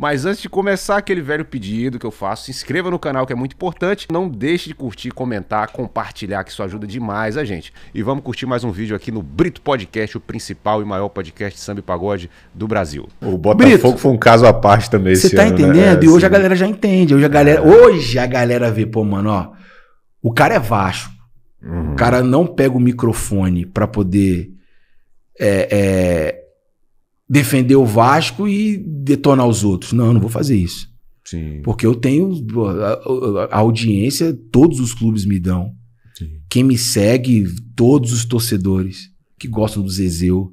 Mas antes de começar, aquele velho pedido que eu faço, se inscreva no canal que é muito importante. Não deixe de curtir, comentar, compartilhar, que isso ajuda demais a gente. E vamos curtir mais um vídeo aqui no Brito Podcast, o principal e maior podcast de samba e pagode do Brasil. O Botafogo Brito, foi um caso à parte também Você tá ano, né? entendendo? Né? E hoje Sim. a galera já entende. Hoje a galera, hoje a galera vê, pô, mano, ó, o cara é baixo. Uhum. O cara não pega o microfone para poder é, é, defender o Vasco e detonar os outros. Não, eu não vou fazer isso. Sim. Porque eu tenho a, a, audiência, todos os clubes me dão. Sim. Quem me segue, todos os torcedores que gostam do Zezeu,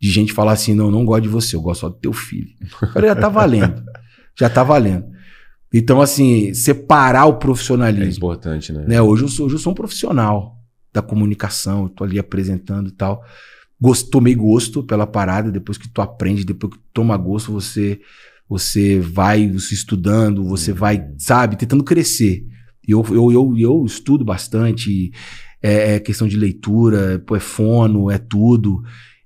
de gente falar assim: não, eu não gosto de você, eu gosto só do teu filho. Mas já ah, tá valendo. já tá valendo. Então, assim, separar o profissionalismo. É importante, né? né? Hoje, eu sou, hoje eu sou um profissional da comunicação, eu tô ali apresentando e tal gost, tomei gosto pela parada, depois que tu aprende, depois que toma gosto, você você vai se estudando, você uhum. vai, sabe, tentando crescer. Eu, eu, eu, eu estudo bastante, é, é questão de leitura, é fono, é tudo.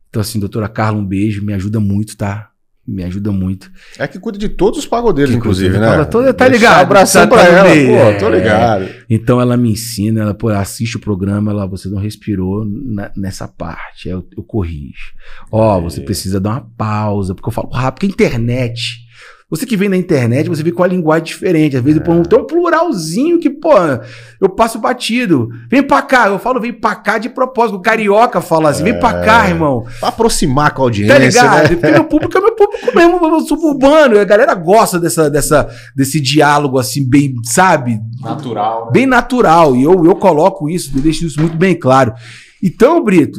Então, assim, doutora Carla, um beijo, me ajuda muito, tá? me ajuda muito. É que cuida de todos os pagodeiros, que inclusive, cuida, né? Tá ela toda, tá ligado. Um abração tá, pra ela, pô, tô ligado. É. Então ela me ensina, ela pô, assiste o programa, ela, você não respirou na, nessa parte, é, eu, eu corrijo. Ó, é. você precisa dar uma pausa, porque eu falo rápido, porque a internet você que vem na internet, você vê com é a linguagem diferente. Às vezes é. um pluralzinho que, pô, eu passo batido. Vem pra cá, eu falo vem pra cá de propósito. O carioca fala assim, é. vem pra é. cá, irmão. Pra aproximar com a tá audiência. Tá ligado? Né? Porque meu público é meu público mesmo, meu suburbano. A galera gosta dessa, dessa, desse diálogo assim, bem, sabe? Natural. Né? Bem natural. E eu, eu coloco isso, eu deixo isso muito bem claro. Então, Brito,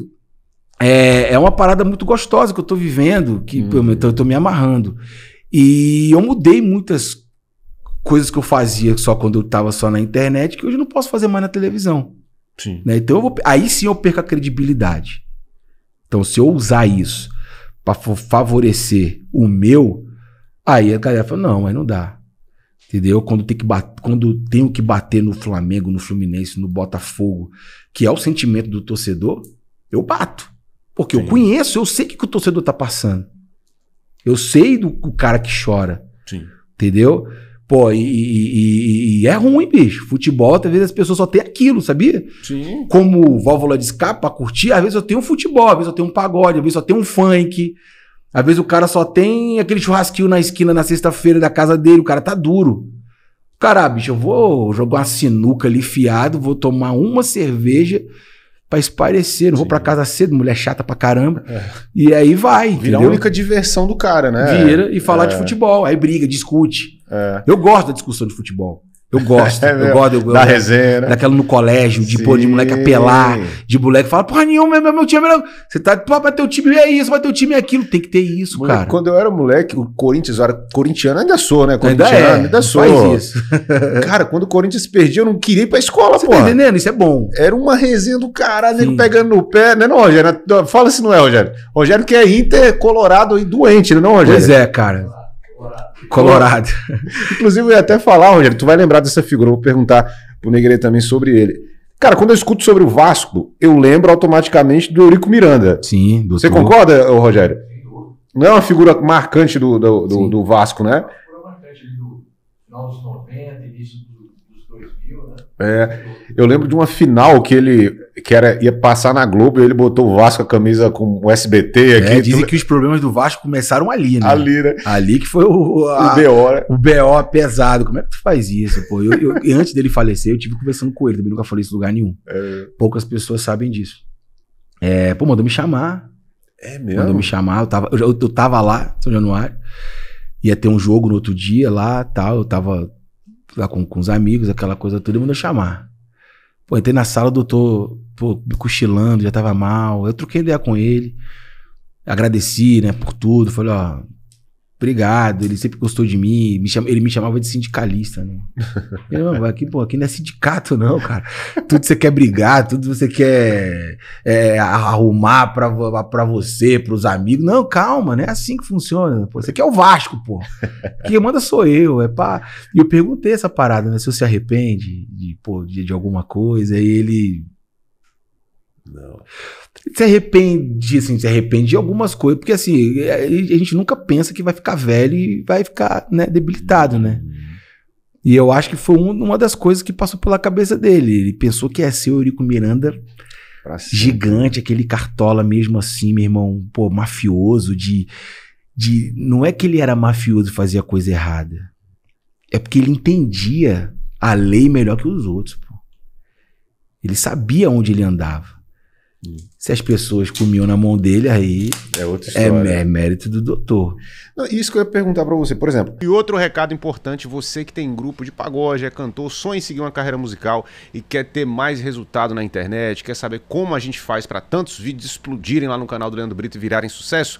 é, é uma parada muito gostosa que eu tô vivendo, que hum. eu, tô, eu tô me amarrando. E eu mudei muitas coisas que eu fazia só quando eu tava só na internet, que hoje eu não posso fazer mais na televisão. Sim. Né? Então vou, aí sim eu perco a credibilidade. Então se eu usar isso para favorecer o meu, aí a galera fala: "Não, mas não dá". Entendeu? Quando tem que quando tenho que bater no Flamengo, no Fluminense, no Botafogo, que é o sentimento do torcedor, eu bato. Porque sim. eu conheço, eu sei o que, que o torcedor tá passando. Eu sei do o cara que chora. Sim. Entendeu? Pô, e, e, e, é ruim, bicho. Futebol, às vezes as pessoas só têm aquilo, sabia? Sim. Como válvula de escape pra curtir, às vezes eu tenho um futebol, às vezes eu tenho um pagode, às vezes eu tenho um funk. Às vezes o cara só tem aquele churrasquinho na esquina na sexta-feira da casa dele, o cara tá duro. Cara, bicho, eu vou jogar uma sinuca ali fiado, vou tomar uma cerveja para espairecer. Não vou para casa cedo, mulher chata pra caramba. É. E aí vai. Vira entendeu? a única diversão do cara, né? Vira e falar é. de futebol. Aí briga, discute. É. Eu gosto da discussão de futebol. Eu gosto, é, eu gosto. Eu, da eu, resenha. Né? Daquela no colégio, de, pôr de moleque apelar, de moleque falar, porra nenhuma, meu, meu time é Você tá, pô, vai ter o time é isso, vai ter o time é aquilo, tem que ter isso, moleque, cara. Quando eu era moleque, o Corinthians, eu era corintiano, ainda sou, né? Corintiano, ainda, é, ainda sou. Faz isso. cara, quando o Corinthians perdia, eu não queria ir pra escola, pô. Tá entendendo? Isso é bom. Era uma resenha do caralho, nego pegando no pé, né, não, Rogério? Fala se não é, Rogério. Rogério que é Inter, colorado e doente, né, não, Rogério? Pois é, cara. Colorado. Inclusive, eu ia até falar, Rogério, tu vai lembrar dessa figura, eu vou perguntar pro Negre também sobre ele. Cara, quando eu escuto sobre o Vasco, eu lembro automaticamente do Eurico Miranda. Sim, Você concorda, Rogério? Não é uma figura marcante do, do, do, do Vasco, né? Uma figura marcante do final dos 90, início dos é, eu lembro de uma final que ele que era, ia passar na Globo e ele botou o Vasco a camisa com o SBT é, aqui. É, dizem tu... que os problemas do Vasco começaram ali, né? Ali, né? Ali que foi o, a, o BO, né? O BO pesado. Como é que tu faz isso, pô? Eu, eu antes dele falecer, eu tive conversando com ele, também nunca falei isso em lugar nenhum. É. Poucas pessoas sabem disso. É, pô, mandou me chamar. É mesmo? Mandou me chamar, eu tava, eu, eu tava lá, São Januário. Ia ter um jogo no outro dia lá, tal, eu tava lá com, com os amigos, aquela coisa toda, e mandou chamar. Pô, entrei na sala, o doutor, pô, me cochilando, já tava mal. Eu troquei ideia com ele, agradeci, né, por tudo. Falei, ó, Obrigado, ele sempre gostou de mim, me chama, ele me chamava de sindicalista, né? Eu, aqui, pô, aqui não é sindicato, não, cara. Tudo você quer brigar, tudo você quer é, arrumar pra, pra você, pros amigos. Não, calma, não é assim que funciona. Pô. Você quer é o Vasco, pô. Quem manda sou eu. É pá. E eu perguntei essa parada, né? Se você se arrepende de, pô, de, de alguma coisa, e ele não. Se arrepende, assim, se arrepende de algumas coisas, porque assim, é, a gente nunca pensa que vai ficar velho e vai ficar né, debilitado, né? E eu acho que foi um, uma das coisas que passou pela cabeça dele. Ele pensou que ia ser o Eurico Miranda gigante, aquele cartola mesmo assim, meu irmão, pô, mafioso, de, de. Não é que ele era mafioso e fazia coisa errada. É porque ele entendia a lei melhor que os outros, pô. Ele sabia onde ele andava. Se as pessoas comiam na mão dele, aí é, outra é história. é, mérito do doutor. Não, isso que eu ia perguntar para você, por exemplo. E outro recado importante, você que tem grupo de pagode, é cantor, sonha em seguir uma carreira musical e quer ter mais resultado na internet, quer saber como a gente faz para tantos vídeos explodirem lá no canal do Leandro Brito e virarem sucesso,